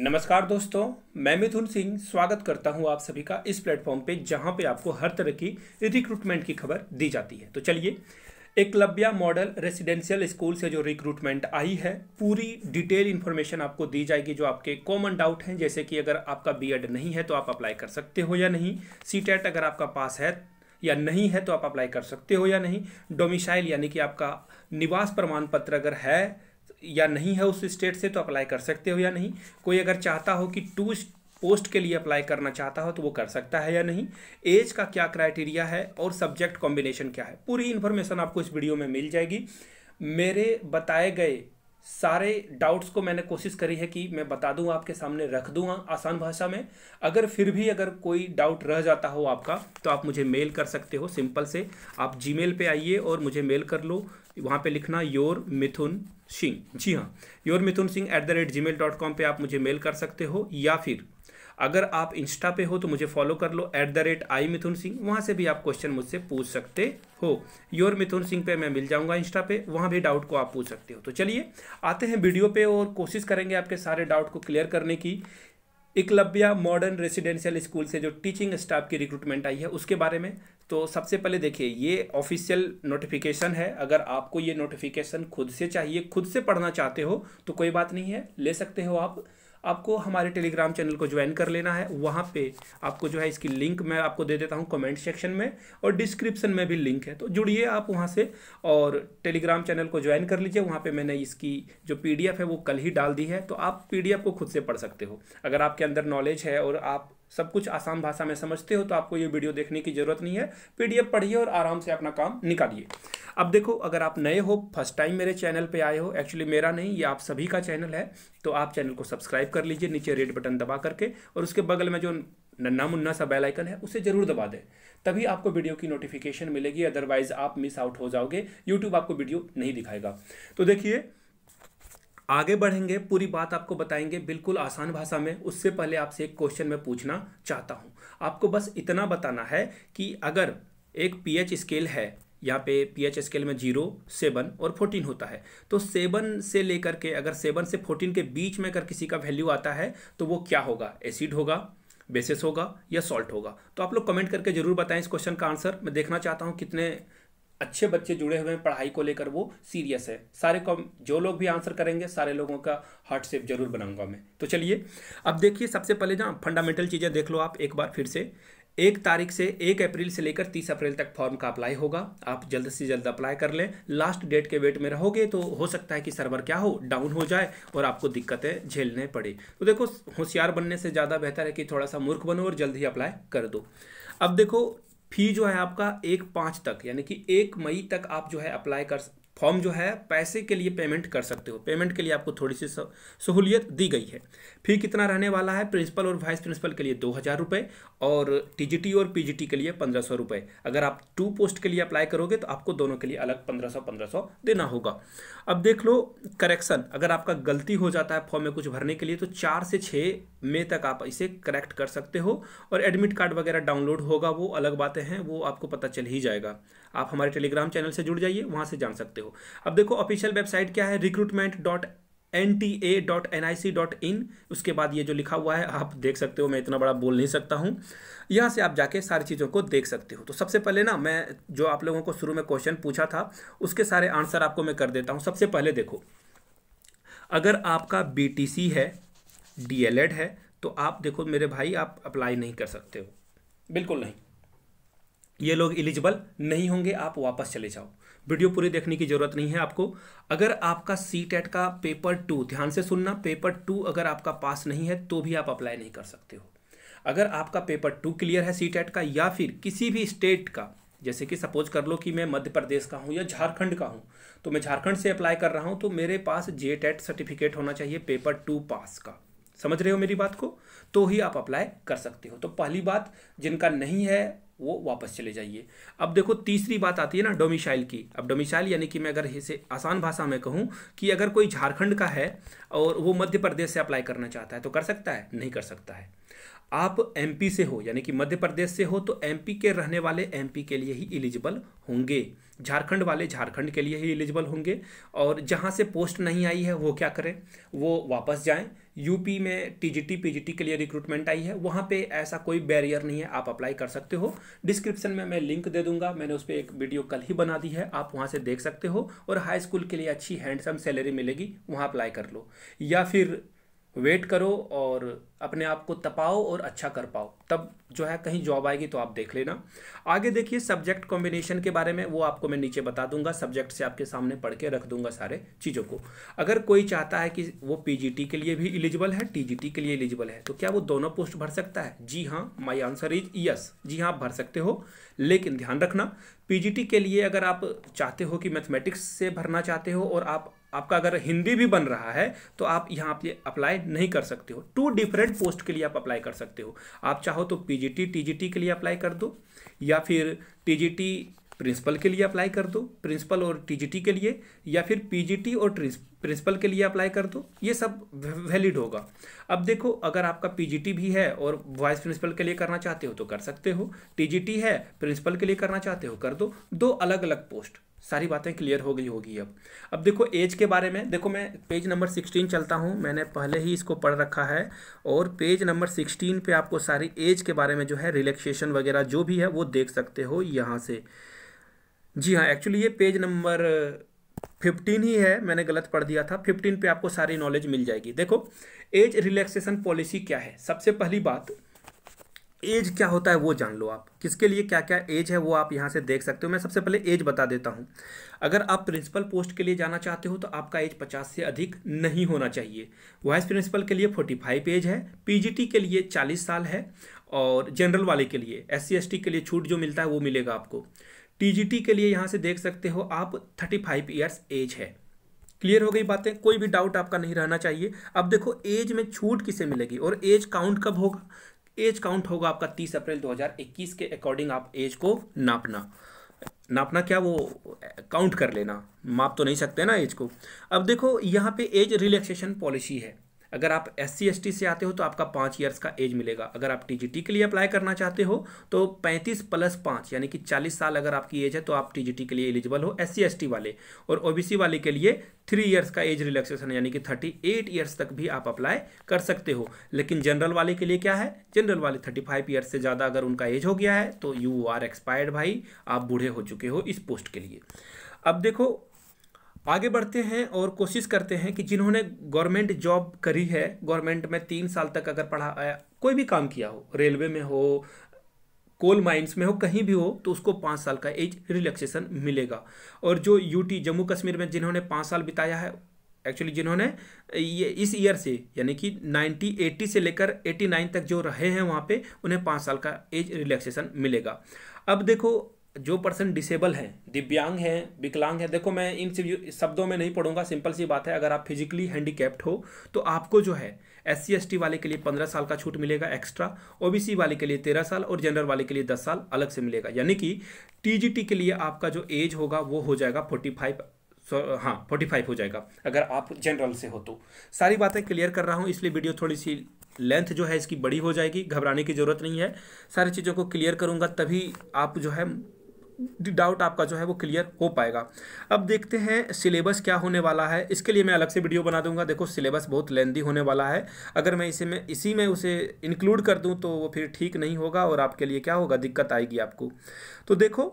नमस्कार दोस्तों मैं मिथुन सिंह स्वागत करता हूं आप सभी का इस प्लेटफॉर्म पे जहां पे आपको हर तरह की रिक्रूटमेंट की खबर दी जाती है तो चलिए एकलव्या मॉडल रेसिडेंशियल स्कूल से जो रिक्रूटमेंट आई है पूरी डिटेल इन्फॉर्मेशन आपको दी जाएगी जो आपके कॉमन डाउट हैं जैसे कि अगर आपका बीएड नहीं है तो आप अप्लाई कर सकते हो या नहीं सी अगर आपका पास है या नहीं है तो आप अप्लाई कर सकते हो या नहीं डोमिसाइल यानी कि आपका निवास प्रमाण पत्र अगर है या नहीं है उस स्टेट से तो अप्लाई कर सकते हो या नहीं कोई अगर चाहता हो कि टू पोस्ट के लिए अप्लाई करना चाहता हो तो वो कर सकता है या नहीं एज का क्या क्राइटेरिया है और सब्जेक्ट कॉम्बिनेशन क्या है पूरी इन्फॉर्मेशन आपको इस वीडियो में मिल जाएगी मेरे बताए गए सारे डाउट्स को मैंने कोशिश करी है कि मैं बता दूं आपके सामने रख दूं आसान भाषा में अगर फिर भी अगर कोई डाउट रह जाता हो आपका तो आप मुझे मेल कर सकते हो सिंपल से आप जीमेल पे आइए और मुझे मेल कर लो वहाँ पे लिखना योर मिथुन सिंह जी हाँ your Mithun Singh at the rate gmail dot com पर आप मुझे मेल कर सकते हो या फिर अगर आप इंस्टा पे हो तो मुझे फॉलो कर लो at the rate I Mithun Singh वहाँ से भी आप क्वेश्चन मुझसे पूछ सकते हो योर मिथुन सिंह पे मैं मिल जाऊँगा इंस्टा पे वहाँ भी डाउट को आप पूछ सकते हो तो चलिए आते हैं वीडियो पे और कोशिश करेंगे आपके सारे डाउट को क्लियर करने की इकलव्या मॉडर्न रेसिडेंशियल स्कूल से जो टीचिंग स्टाफ की रिक्रूटमेंट आई है उसके बारे में तो सबसे पहले देखिए ये ऑफिशियल नोटिफिकेशन है अगर आपको ये नोटिफिकेशन खुद से चाहिए खुद से पढ़ना चाहते हो तो कोई बात नहीं है ले सकते हो आप आपको हमारे टेलीग्राम चैनल को ज्वाइन कर लेना है वहाँ पे आपको जो है इसकी लिंक मैं आपको दे देता हूँ कमेंट सेक्शन में और डिस्क्रिप्शन में भी लिंक है तो जुड़िए आप वहाँ से और टेलीग्राम चैनल को ज्वाइन कर लीजिए वहाँ पर मैंने इसकी जो पी है वो कल ही डाल दी है तो आप पी को खुद से पढ़ सकते हो अगर आपके अंदर नॉलेज है और आप सब कुछ आसान भाषा में समझते हो तो आपको ये वीडियो देखने की जरूरत नहीं है पीडीएफ पढ़िए और आराम से अपना काम निकालिए अब देखो अगर आप नए हो फर्स्ट टाइम मेरे चैनल पे आए हो एक्चुअली मेरा नहीं ये आप सभी का चैनल है तो आप चैनल को सब्सक्राइब कर लीजिए नीचे रेड बटन दबा करके और उसके बगल में जो नन्ना मुन्ना सा बेलाइकन है उसे जरूर दबा दें तभी आपको वीडियो की नोटिफिकेशन मिलेगी अदरवाइज आप मिस आउट हो जाओगे यूट्यूब आपको वीडियो नहीं दिखाएगा तो देखिए आगे बढ़ेंगे पूरी बात आपको बताएंगे बिल्कुल आसान भाषा में उससे पहले आपसे एक क्वेश्चन मैं पूछना चाहता हूँ आपको बस इतना बताना है कि अगर एक पीएच स्केल है यहाँ पे पीएच स्केल में जीरो सेवन और फोर्टीन होता है तो सेवन से लेकर के अगर सेवन से फोर्टीन के बीच में अगर किसी का वैल्यू आता है तो वो क्या होगा एसिड होगा बेसिस होगा या सॉल्ट होगा तो आप लोग कमेंट करके जरूर बताएं इस क्वेश्चन का आंसर मैं देखना चाहता हूँ कितने अच्छे बच्चे जुड़े हुए हैं पढ़ाई को लेकर वो सीरियस है सारे को जो लोग भी आंसर करेंगे सारे लोगों का हार्ट सेप जरूर बनाऊंगा मैं तो चलिए अब देखिए सबसे पहले जहाँ फंडामेंटल चीज़ें देख लो आप एक बार फिर से एक तारीख से एक अप्रैल से लेकर तीस अप्रैल तक फॉर्म का अप्लाई होगा आप जल्द से जल्द अप्लाई कर लें लास्ट डेट के वेट में रहोगे तो हो सकता है कि सर्वर क्या हो डाउन हो जाए और आपको दिक्कतें झेलने पड़े तो देखो होशियार बनने से ज़्यादा बेहतर है कि थोड़ा सा मूर्ख बनो और जल्द ही अप्लाई कर दो अब देखो फी जो है आपका एक पाँच तक यानी कि एक मई तक आप जो है अप्लाई कर फॉर्म जो है पैसे के लिए पेमेंट कर सकते हो पेमेंट के लिए आपको थोड़ी सी सहूलियत दी गई है फी कितना रहने वाला है प्रिंसिपल और वाइस प्रिंसिपल के लिए दो हज़ार रुपये और टीजीटी और पीजीटी के लिए पंद्रह सौ रुपये अगर आप टू पोस्ट के लिए अप्लाई करोगे तो आपको दोनों के लिए अलग पंद्रह सौ पंद्रह सौ देना होगा अब देख लो करेक्शन अगर आपका गलती हो जाता है फॉर्म में कुछ भरने के लिए तो चार से छः मई तक आप इसे करेक्ट कर सकते हो और एडमिट कार्ड वगैरह डाउनलोड होगा वो अलग बातें हैं वो आपको पता चल ही जाएगा आप हमारे टेलीग्राम चैनल से जुड़ जाइए वहाँ से जान सकते हो अब देखो ऑफिशियल वेबसाइट क्या है recruitment dot N T A dot N I C dot in उसके बाद ये जो लिखा हुआ है आप देख सकते हो मैं इतना बड़ा बोल नहीं सकता हूँ यहाँ से आप जाके सारी चीज़ों को देख सकते हो तो सबसे पहले ना मैं जो आप लोगों को शुरू में क्वेश्चन पूछा था उसके सारे आंसर आपको मैं कर देता हूँ सबसे पहले देखो अगर आपका बी टी सी है डी एल एड है तो आप देखो मेरे भाई आप अप्लाई नहीं कर सकते हो बिल्कुल नहीं ये लोग इलिजिबल नहीं होंगे आप वापस चले जाओ वीडियो पूरी देखने की ज़रूरत नहीं है आपको अगर आपका सी टेट का पेपर टू ध्यान से सुनना पेपर टू अगर आपका पास नहीं है तो भी आप अप्लाई नहीं कर सकते हो अगर आपका पेपर टू क्लियर है सी टेट का या फिर किसी भी स्टेट का जैसे कि सपोज कर लो कि मैं मध्य प्रदेश का हूँ या झारखंड का हूँ तो मैं झारखंड से अप्लाई कर रहा हूँ तो मेरे पास जे टेट सर्टिफिकेट होना चाहिए पेपर टू पास का समझ रहे हो मेरी बात को तो ही आप अप्लाई कर सकते हो तो पहली बात जिनका नहीं है वो वापस चले जाइए अब देखो तीसरी बात आती है ना डोमिसाइल की अब डोमिसाइल यानी कि मैं अगर इसे आसान भाषा में कहूँ कि अगर कोई झारखंड का है और वो मध्य प्रदेश से अप्लाई करना चाहता है तो कर सकता है नहीं कर सकता है आप एमपी से हो यानी कि मध्य प्रदेश से हो तो एमपी के रहने वाले एमपी के लिए ही एलिजिबल होंगे झारखंड वाले झारखंड के लिए ही एलिजिबल होंगे और जहाँ से पोस्ट नहीं आई है वो क्या करें वो वापस जाएं यूपी में टीजीटी पीजीटी के लिए रिक्रूटमेंट आई है वहाँ पे ऐसा कोई बैरियर नहीं है आप अप्लाई कर सकते हो डिस्क्रिप्शन में मैं लिंक दे दूंगा मैंने उस पर एक वीडियो कल ही बना दी है आप वहाँ से देख सकते हो और हाई स्कूल के लिए अच्छी हैंडसम सैलरी मिलेगी वहाँ अप्लाई कर लो या फिर वेट करो और अपने आप को तपाओ और अच्छा कर पाओ तब जो है कहीं जॉब आएगी तो आप देख लेना आगे देखिए सब्जेक्ट कॉम्बिनेशन के बारे में वो आपको मैं नीचे बता दूंगा सब्जेक्ट से आपके सामने पढ़ के रख दूंगा सारे चीज़ों को अगर कोई चाहता है कि वो पीजीटी के लिए भी इलिजिबल है टीजीटी के लिए इलिजिबल है तो क्या वो दोनों पोस्ट भर सकता है जी हाँ माई आंसर इज यस जी हाँ आप भर सकते हो लेकिन ध्यान रखना पीजीटी के लिए अगर आप चाहते हो कि मैथमेटिक्स से भरना चाहते हो और आप आपका अगर हिंदी भी बन रहा है तो आप यहाँ पे अप्लाई नहीं कर सकते हो टू डिफरेंट रिलेटेड पोस्ट के लिए आप अप्लाई कर सकते हो आप चाहो तो पीजीटी जी के लिए अप्लाई कर दो या फिर टी प्रिंसिपल के लिए अप्लाई कर दो प्रिंसिपल और टीजीटी के लिए या फिर पीजीटी और प्रिंसिपल के लिए अप्लाई कर दो ये सब वैलिड होगा अब देखो अगर आपका पीजीटी भी है और वाइस प्रिंसिपल के लिए करना चाहते हो तो कर सकते हो टीजीटी है प्रिंसिपल के लिए करना चाहते हो कर दो दो अलग अलग पोस्ट सारी बातें क्लियर हो गई होगी अब अब देखो एज के बारे में देखो मैं पेज नंबर सिक्सटीन चलता हूँ मैंने पहले ही इसको पढ़ रखा है और पेज नंबर सिक्सटीन पे आपको सारी एज के बारे में जो है रिलैक्सेशन वगैरह जो भी है वो देख सकते हो यहाँ से जी हाँ एक्चुअली ये पेज नंबर फिफ्टीन ही है मैंने गलत पढ़ दिया था फिफ्टीन पर आपको सारी नॉलेज मिल जाएगी देखो एज रिलैक्सेशन पॉलिसी क्या है सबसे पहली बात एज क्या होता है वो जान लो आप किसके लिए क्या क्या एज है वो आप यहाँ से देख सकते हो मैं सबसे पहले एज बता देता हूँ अगर आप प्रिंसिपल पोस्ट के लिए जाना चाहते हो तो आपका एज 50 से अधिक नहीं होना चाहिए वाइस प्रिंसिपल के लिए 45 एज है पीजीटी के लिए 40 साल है और जनरल वाले के लिए एस सी के लिए छूट जो मिलता है वो मिलेगा आपको टी के लिए यहाँ से देख सकते हो आप थर्टी फाइव एज है क्लियर हो गई बातें कोई भी डाउट आपका नहीं रहना चाहिए अब देखो एज में छूट किसे मिलेगी और एज काउंट कब होगा एज काउंट होगा आपका तीस अप्रैल 2021 के अकॉर्डिंग आप एज को नापना नापना क्या वो काउंट कर लेना माप तो नहीं सकते ना एज को अब देखो यहाँ पे एज रिलैक्सेशन पॉलिसी है अगर आप एस सी से आते हो तो आपका पाँच ईयर्स का एज मिलेगा अगर आप टी के लिए अप्लाई करना चाहते हो तो पैंतीस प्लस पाँच यानी कि चालीस साल अगर आपकी एज है तो आप टी के लिए एलिजिबल हो एस सी वाले और ओ वाले के लिए थ्री ईयर्स का एज रिलैक्सेशन यानी कि थर्टी एट ईयर्स तक भी आप अप्लाई कर सकते हो लेकिन जनरल वाले के लिए क्या है जनरल वाले थर्टी फाइव ईयर्स से ज़्यादा अगर उनका एज हो गया है तो यू आर एक्सपायर्ड भाई आप बूढ़े हो चुके हो इस पोस्ट के लिए अब देखो आगे बढ़ते हैं और कोशिश करते हैं कि जिन्होंने गवर्नमेंट जॉब करी है गवर्नमेंट में तीन साल तक अगर पढ़ा आया कोई भी काम किया हो रेलवे में हो कोल माइंस में हो कहीं भी हो तो उसको पाँच साल का एज रिलैक्सेशन मिलेगा और जो यूटी जम्मू कश्मीर में जिन्होंने पाँच साल बिताया है एक्चुअली जिन्होंने ये इस ईयर से यानी कि 90 80 से लेकर 89 तक जो रहे हैं वहाँ पे उन्हें पाँच साल का एज रिलैक्सेशन मिलेगा अब देखो जो पर्सन डिसेबल है दिव्यांग है विकलांग है देखो मैं इन शब्दों में नहीं पढ़ूंगा सिंपल सी बात है अगर आप फिजिकली हैंडीकैप्ड हो तो आपको जो है एस सी वाले के लिए पंद्रह साल का छूट मिलेगा एक्स्ट्रा ओबीसी वाले के लिए तेरह साल और जनरल वाले के लिए दस साल अलग से मिलेगा यानी कि टीजीटी के लिए आपका जो एज होगा वो हो जाएगा फोर्टी फाइव सो हाँ फोर्टी फाइव हो जाएगा अगर आप जनरल से हो तो सारी बातें क्लियर कर रहा हूँ इसलिए वीडियो थोड़ी सी लेंथ जो है इसकी बड़ी हो जाएगी घबराने की ज़रूरत नहीं है सारी चीज़ों को क्लियर करूँगा तभी आप जो है डाउट आपका जो है वो क्लियर हो पाएगा अब देखते हैं सिलेबस क्या होने वाला है इसके लिए मैं अलग से वीडियो बना दूंगा देखो सिलेबस बहुत लेंदी होने वाला है अगर मैं इसे में इसी में उसे इंक्लूड कर दूं तो वो फिर ठीक नहीं होगा और आपके लिए क्या होगा दिक्कत आएगी आपको तो देखो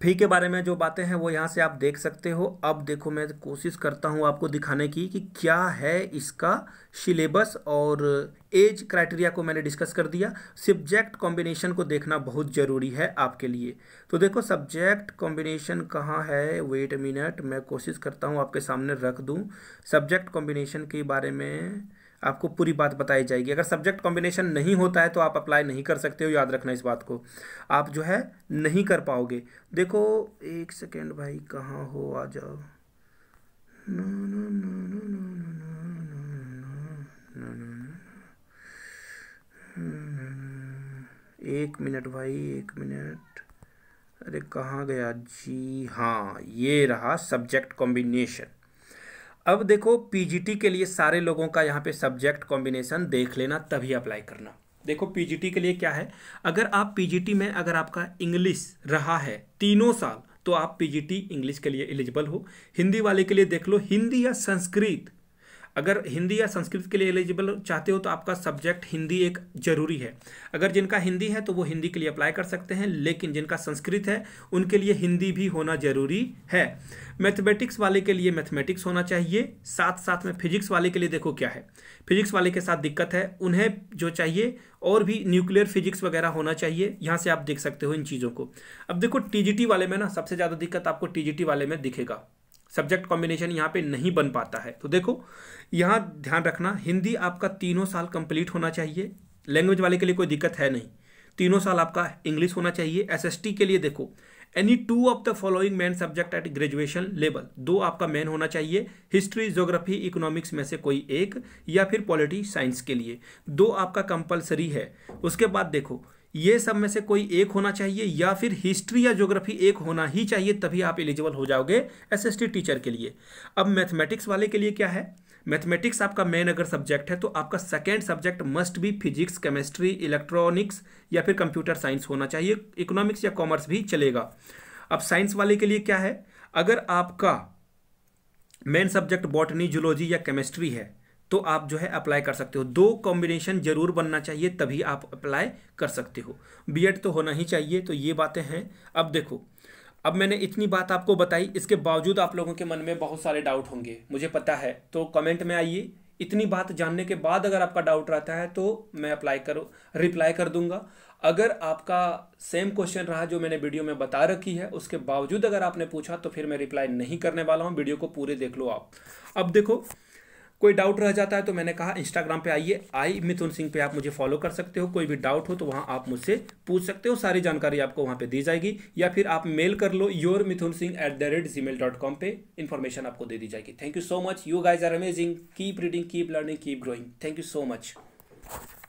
फी के बारे में जो बातें हैं वो यहाँ से आप देख सकते हो अब देखो मैं कोशिश करता हूँ आपको दिखाने की कि क्या है इसका सिलेबस और एज क्राइटेरिया को मैंने डिस्कस कर दिया सब्जेक्ट कॉम्बिनेशन को देखना बहुत ज़रूरी है आपके लिए तो देखो सब्जेक्ट कॉम्बिनेशन कहाँ है वेट मिनट मैं कोशिश करता हूँ आपके सामने रख दूँ सब्जेक्ट कॉम्बिनेशन के बारे में आपको पूरी बात बताई जाएगी अगर सब्जेक्ट कॉम्बिनेशन नहीं होता है तो आप अप्लाई नहीं कर सकते हो याद रखना इस बात को आप जो है नहीं कर पाओगे देखो एक सेकेंड भाई कहाँ हो आ जाओ ना, एक मिनट भाई एक मिनट अरे कहाँ गया जी हाँ ये रहा सब्जेक्ट कॉम्बिनेशन अब देखो पीजीटी के लिए सारे लोगों का यहाँ पे सब्जेक्ट कॉम्बिनेशन देख लेना तभी अप्लाई करना देखो पीजीटी के लिए क्या है अगर आप पीजीटी में अगर आपका इंग्लिश रहा है तीनों साल तो आप पीजीटी इंग्लिश के लिए एलिजिबल हो हिंदी वाले के लिए देख लो हिंदी या संस्कृत अगर हिंदी या संस्कृत के लिए एलिजिबल चाहते हो तो आपका सब्जेक्ट हिंदी एक जरूरी है अगर जिनका हिंदी है तो वो हिंदी के लिए अप्लाई कर सकते हैं लेकिन जिनका संस्कृत है उनके लिए हिंदी भी होना जरूरी है मैथमेटिक्स वाले के लिए मैथमेटिक्स होना चाहिए साथ साथ में फिजिक्स वाले के लिए देखो क्या है फिजिक्स वाले के साथ दिक्कत है उन्हें जो चाहिए और भी न्यूक्लियर फिजिक्स वगैरह होना चाहिए यहाँ से आप देख सकते हो इन चीज़ों को अब देखो टीजीटी वाले में ना सबसे ज़्यादा दिक्कत आपको टीजीटी वाले में दिखेगा सब्जेक्ट कॉम्बिनेशन यहाँ पे नहीं बन पाता है तो देखो यहाँ ध्यान रखना हिंदी आपका तीनों साल कंप्लीट होना चाहिए लैंग्वेज वाले के लिए कोई दिक्कत है नहीं तीनों साल आपका इंग्लिश होना चाहिए एसएसटी के लिए देखो any two of the following main subject at graduation level दो आपका मेन होना चाहिए हिस्ट्री जोग्राफी इकोनॉमिक्स में से कोई एक या फिर पॉलिटी साइंस के लिए दो आपका कंपलसरी है उसके बाद देखो ये सब में से कोई एक होना चाहिए या फिर हिस्ट्री या ज्योग्राफी एक होना ही चाहिए तभी आप एलिजिबल हो जाओगे एसएसटी टीचर के लिए अब मैथमेटिक्स वाले के लिए क्या है मैथमेटिक्स आपका मेन अगर सब्जेक्ट है तो आपका सेकेंड सब्जेक्ट मस्ट भी फिजिक्स केमिस्ट्री इलेक्ट्रॉनिक्स या फिर कंप्यूटर साइंस होना चाहिए इकोनॉमिक्स या कॉमर्स भी चलेगा अब साइंस वाले के लिए क्या है अगर आपका मेन सब्जेक्ट बॉटनी जुलॉजी या केमिस्ट्री है तो आप जो है अप्लाई कर सकते हो दो कॉम्बिनेशन जरूर बनना चाहिए तभी आप अप्लाई कर सकते हो बीएड तो होना ही चाहिए तो ये बातें हैं अब देखो अब मैंने इतनी बात आपको बताई इसके बावजूद आप लोगों के मन में बहुत सारे डाउट होंगे मुझे पता है तो कमेंट में आइए इतनी बात जानने के बाद अगर आपका डाउट रहता है तो मैं अप्लाई करो रिप्लाई कर दूंगा अगर आपका सेम क्वेश्चन रहा जो मैंने वीडियो में बता रखी है उसके बावजूद अगर आपने पूछा तो फिर मैं रिप्लाई नहीं करने वाला हूं वीडियो को पूरे देख लो आप अब देखो कोई डाउट रह जाता है तो मैंने कहा इंस्टाग्राम पे आइए आई मिथुन सिंह पे आप मुझे फॉलो कर सकते हो कोई भी डाउट हो तो वहाँ आप मुझसे पूछ सकते हो सारी जानकारी आपको वहाँ पे दी जाएगी या फिर आप मेल कर लो your Mithun Singh at the rate gmail dot com पर इन्फॉर्मेशन आपको दे दी जाएगी thank you so much you guys are amazing keep reading keep learning keep growing thank you so much